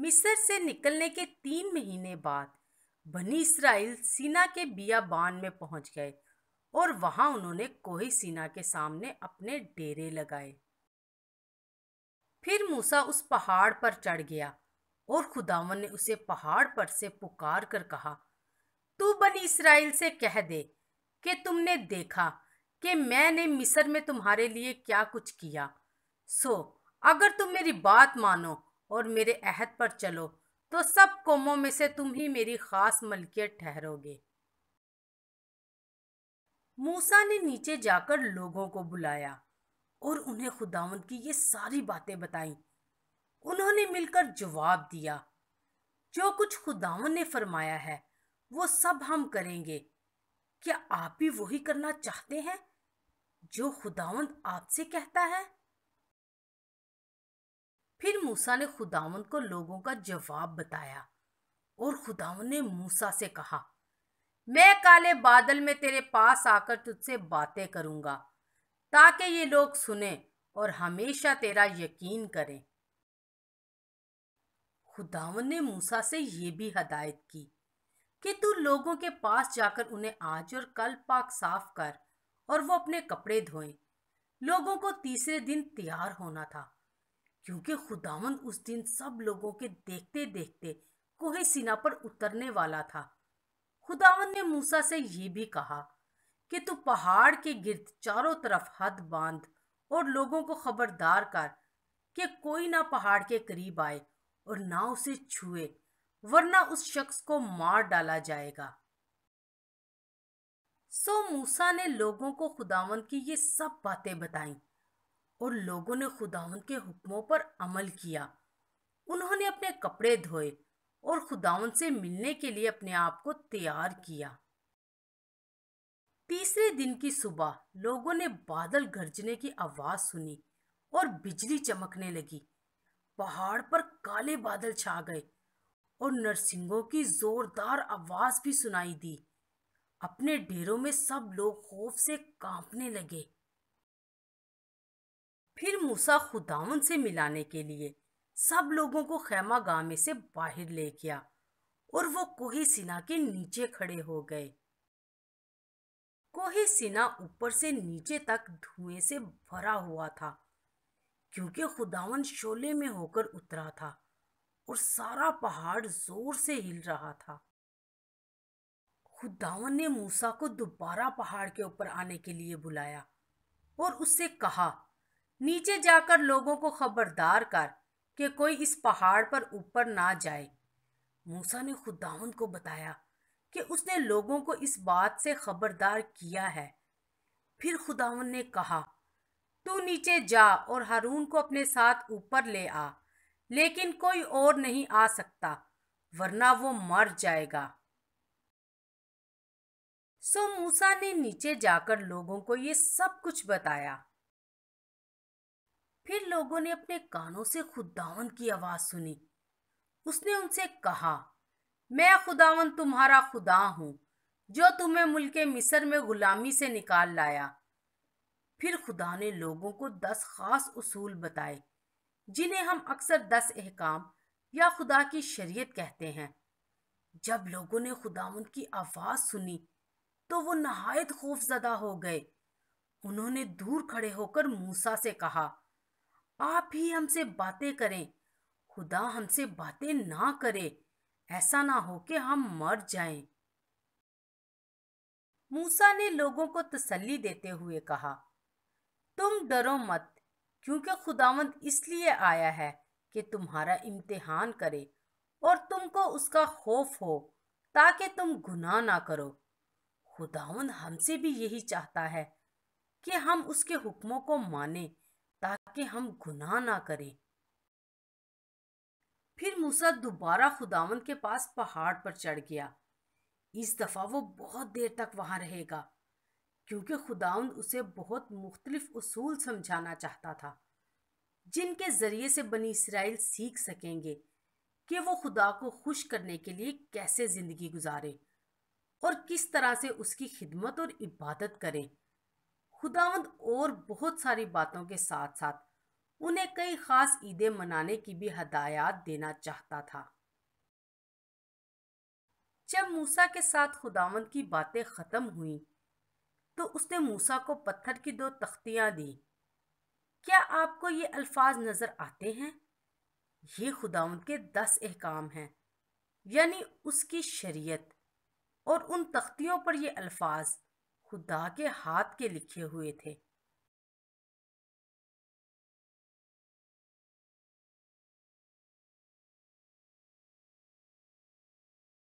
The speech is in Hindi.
मिस्र से निकलने के तीन महीने बाद बनी इसराइल सीना के बियाबान में पहुंच गए और वहां उन्होंने कोही सीना के सामने अपने डेरे लगाए फिर मूसा उस पहाड़ पर चढ़ गया और खुदावन ने उसे पहाड़ पर से पुकार कर कहा तू बनी इसराइल से कह दे कि तुमने देखा कि मैंने मिस्र में तुम्हारे लिए क्या कुछ किया सो अगर तुम मेरी बात मानो और मेरे अहद पर चलो तो सब कौमों में से तुम ही मेरी खास मलकियत ठहरोगे मूसा ने नीचे जाकर लोगों को बुलाया और उन्हें खुदावंत की ये सारी बातें बताई उन्होंने मिलकर जवाब दिया जो कुछ खुदावन ने फरमाया है वो सब हम करेंगे क्या आप भी वही करना चाहते हैं जो खुदावंत आपसे कहता है फिर मूसा ने खुदावन को लोगों का जवाब बताया और खुदावन ने मूसा से कहा मैं काले बादल में तेरे पास आकर तुझसे बातें करूंगा ताकि ये लोग सुने और हमेशा तेरा यकीन करें खुदावन ने मूसा से ये भी हदायत की कि तू लोगों के पास जाकर उन्हें आज और कल पाक साफ कर और वो अपने कपड़े धोएं लोगों को तीसरे दिन तैयार होना था क्योंकि खुदावन उस दिन सब लोगों के देखते देखते कोहे सीना पर उतरने वाला था खुदावन ने मूसा से ये भी कहा कि तू पहाड़ के गिर्द चारों तरफ हद बांध और लोगों को खबरदार कर कि कोई ना पहाड़ के करीब आए और ना उसे छुए वरना उस शख्स को मार डाला जाएगा सो मूसा ने लोगों को खुदावन की ये सब बातें बताईं और लोगों ने खुदावन के हुक्मों पर अमल किया उन्होंने अपने कपड़े धोए और खुदावन से मिलने के लिए अपने आप को तैयार किया तीसरे दिन की सुबह लोगों ने बादल गरजने की आवाज़ सुनी और बिजली चमकने लगी पहाड़ पर काले बादल छा गए और नरसिंहों की जोरदार आवाज़ भी सुनाई दी अपने ढेरों में सब लोग खौफ से कांपने लगे फिर मूसा खुदावन से मिलाने के लिए सब लोगों को खैमा गाह में से बाहर ले गया और वो कोही सिना के नीचे खड़े हो गए कोही सिना ऊपर से नीचे तक धुएं से भरा हुआ था क्योंकि खुदावन शोले में होकर उतरा था और सारा पहाड़ जोर से हिल रहा था खुदावन ने मूसा को दोबारा पहाड़ के ऊपर आने के लिए बुलाया और उससे कहा नीचे जाकर लोगों को खबरदार कर कि कोई इस पहाड़ पर ऊपर ना जाए मूसा ने खुदाउन को बताया कि उसने लोगों को इस बात से खबरदार किया है फिर खुदावन ने कहा तू नीचे जा और हारून को अपने साथ ऊपर ले आ लेकिन कोई और नहीं आ सकता वरना वो मर जाएगा सो मूसा ने नीचे जाकर लोगों को ये सब कुछ बताया फिर लोगों ने अपने कानों से खुदावन की आवाज़ सुनी उसने उनसे कहा मैं खुदावन तुम्हारा खुदा हूं जो तुम्हें मुल्क मिस्र में ग़ुलामी से निकाल लाया फिर खुदा ने लोगों को दस खास उसूल बताए जिन्हें हम अक्सर दस अहकाम या खुदा की शरीयत कहते हैं जब लोगों ने खुदावन की आवाज़ सुनी तो वो नहायत खौफजदा हो गए उन्होंने दूर खड़े होकर मूसा से कहा आप ही हमसे बातें करें खुदा हमसे बातें ना करे ऐसा ना हो कि हम मर जाएं। मूसा ने लोगों को तसल्ली देते हुए कहा तुम डरो मत क्योंकि खुदावंद इसलिए आया है कि तुम्हारा इम्तिहान करे और तुमको उसका खौफ हो ताकि तुम गुनाह ना करो खुदावंद हमसे भी यही चाहता है कि हम उसके हुक्मों को माने ताकि हम गुनाह ना करें फिर मूसा दोबारा खुदावन के पास पहाड़ पर चढ़ गया इस दफ़ा वो बहुत देर तक वहाँ रहेगा क्योंकि खुदावन उसे बहुत मुख्तलिफ उसूल समझाना चाहता था जिनके ज़रिए से बनी इसराइल सीख सकेंगे कि वो खुदा को खुश करने के लिए कैसे ज़िंदगी गुजारे और किस तरह से उसकी खिदमत और इबादत करें खुदावंद और बहुत सारी बातों के साथ साथ उन्हें कई ख़ास ईदें मनाने की भी हदायत देना चाहता था जब मूसा के साथ खुदावंद की बातें ख़त्म हुई तो उसने मूसा को पत्थर की दो तख्तियां दी क्या आपको ये अल्फाज नज़र आते हैं ये खुदावंद के दस अहकाम हैं यानी उसकी शरीयत और उन तख्तियों पर ये अल्फाज खुदा के हाथ के लिखे हुए थे